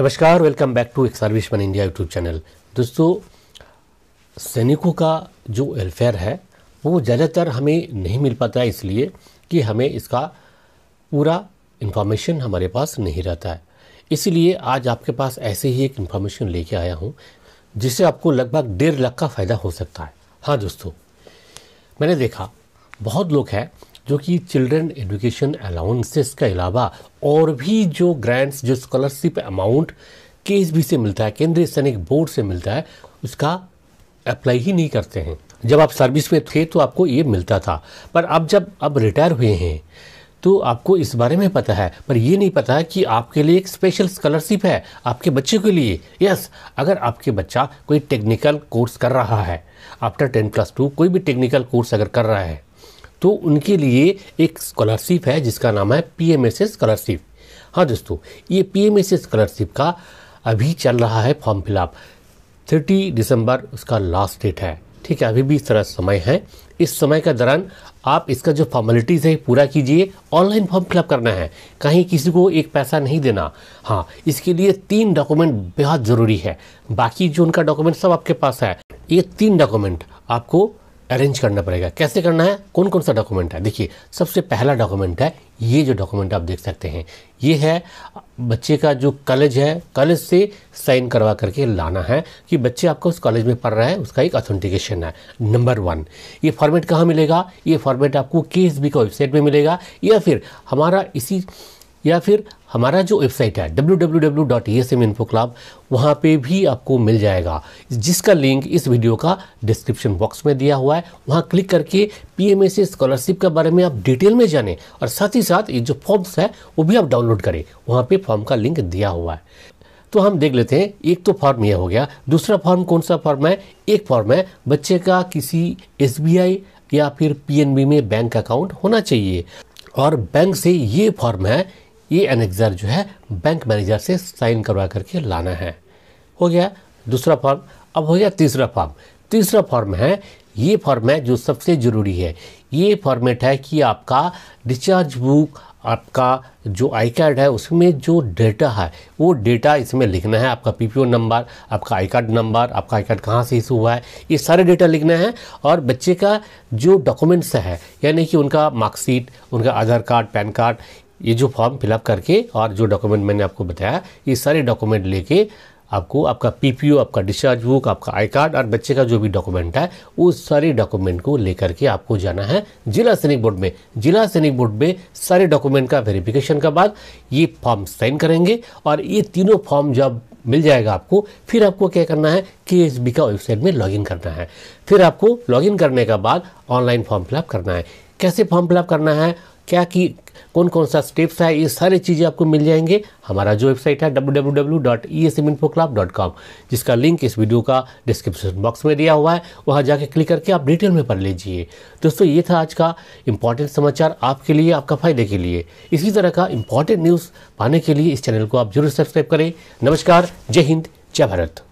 नमस्कार welcome back to एक serviceman India YouTube channel दोस्तों सैनिकों का जो वेलफेयर है वो ज़्यादातर हमें नहीं मिल पाता है इसलिए कि हमें इसका पूरा इन्फॉर्मेशन हमारे पास नहीं रहता है इसीलिए आज आपके पास ऐसे ही एक इन्फॉर्मेशन लेके आया हूँ जिससे आपको लगभग डेढ़ लाख का फ़ायदा हो सकता है हाँ दोस्तों मैंने देखा बहुत लोग हैं जो कि चिल्ड्रन एजुकेशन अलाउंसेस के अलावा और भी जो ग्रांट्स जो स्कॉलरशिप अमाउंट केएसबी से मिलता है केंद्रीय सैनिक बोर्ड से मिलता है उसका अप्लाई ही नहीं करते हैं जब आप सर्विस में थे तो आपको ये मिलता था पर अब जब अब रिटायर हुए हैं तो आपको इस बारे में पता है पर यह नहीं पता है कि आपके लिए एक स्पेशल स्कॉलरशिप है आपके बच्चे के लिए यस अगर आपके बच्चा कोई टेक्निकल कोर्स कर रहा है आफ्टर टेन प्लस टू कोई भी टेक्निकल कोर्स अगर कर रहा है तो उनके लिए एक स्कॉलरशिप है जिसका नाम है पी एम एस स्कॉलरशिप हाँ दोस्तों ये पी एम एस स्कॉलरशिप का अभी चल रहा है फॉर्म फिलअप थर्टी दिसंबर उसका लास्ट डेट है ठीक है अभी भी इस तरह समय है इस समय के दौरान आप इसका जो फॉर्मेलिटीज़ है पूरा कीजिए ऑनलाइन फॉर्म फिलअप करना है कहीं किसी को एक पैसा नहीं देना हाँ इसके लिए तीन डॉक्यूमेंट बेहद ज़रूरी है बाकी जो उनका डॉक्यूमेंट सब आपके पास है ये तीन डॉक्यूमेंट आपको अरेंज करना पड़ेगा कैसे करना है कौन कौन सा डॉक्यूमेंट है देखिए सबसे पहला डॉक्यूमेंट है ये जो डॉक्यूमेंट आप देख सकते हैं ये है बच्चे का जो कॉलेज है कॉलेज से साइन करवा करके लाना है कि बच्चे आपका उस कॉलेज में पढ़ रहा है उसका एक ऑथेंटिकेशन है नंबर वन ये फॉर्मेट कहाँ मिलेगा ये फॉर्मेट आपको के एस बी का वेबसाइट में मिलेगा या फिर हमारा इसी या फिर हमारा जो वेबसाइट है W W W dot E S M info club वहाँ पर भी आपको मिल जाएगा जिसका लिंक इस वीडियो का डिस्क्रिप्शन बॉक्स में दिया हुआ है वहाँ क्लिक करके पी एम एस स्कॉलरशिप के बारे में आप डिटेल में जानें और साथ ही साथ ये जो फॉर्म्स है वो भी आप डाउनलोड करें वहाँ पर फॉर्म का लिंक दिया हुआ है तो हम देख लेते हैं एक तो फॉर्म यह हो गया दूसरा फॉर्म कौन सा फॉर्म है एक फॉर्म है बच्चे का किसी एस या फिर पी में बैंक अकाउंट होना चाहिए और बैंक से ये फॉर्म है ये एनेक्जर जो है बैंक मैनेजर से साइन करवा करके लाना है हो गया दूसरा फॉर्म अब हो गया तीसरा फॉर्म तीसरा फॉर्म है ये फॉर्म है जो सबसे ज़रूरी है ये फॉर्मेट है कि आपका डिस्चार्ज बुक आपका जो आई कार्ड है उसमें जो डेटा है वो डेटा इसमें लिखना है आपका पीपीओ नंबर आपका आई कार्ड नंबर आपका आई कार्ड कहाँ से इशू हुआ है ये सारे डेटा लिखना है और बच्चे का जो डॉक्यूमेंट्स है यानी कि उनका मार्कशीट उनका आधार कार्ड पैन कार्ड ये जो फॉर्म फिलअप करके और जो डॉक्यूमेंट मैंने आपको बताया ये सारे डॉक्यूमेंट लेके आपको आपका पीपीओ आपका डिस्चार्ज बुक आपका आई कार्ड और बच्चे का जो भी डॉक्यूमेंट है उस सारे डॉक्यूमेंट को लेकर के आपको जाना है जिला सैनिक बोर्ड में जिला सैनिक बोर्ड में सारे डॉक्यूमेंट का वेरिफिकेशन के बाद ये फॉर्म साइन करेंगे और ये तीनों फॉर्म जब मिल जाएगा आपको फिर आपको क्या करना है के एस बी का वेबसाइट में लॉगिन करना है फिर आपको लॉगिन करने के बाद ऑनलाइन फॉर्म फिलअप करना है कैसे फॉर्म फिलअप करना है क्या की कौन कौन सा स्टेप्स है ये सारी चीज़ें आपको मिल जाएंगे हमारा जो वेबसाइट है www.esminfoclub.com जिसका लिंक इस वीडियो का डिस्क्रिप्शन बॉक्स में दिया हुआ है वहाँ जाके क्लिक करके आप डिटेल में पढ़ लीजिए दोस्तों ये था आज का इंपॉर्टेंट समाचार आपके लिए आपका फायदे के लिए इसी तरह का इंपॉर्टेंट न्यूज़ पाने के लिए इस चैनल को आप जरूर सब्सक्राइब करें नमस्कार जय हिंद जय भारत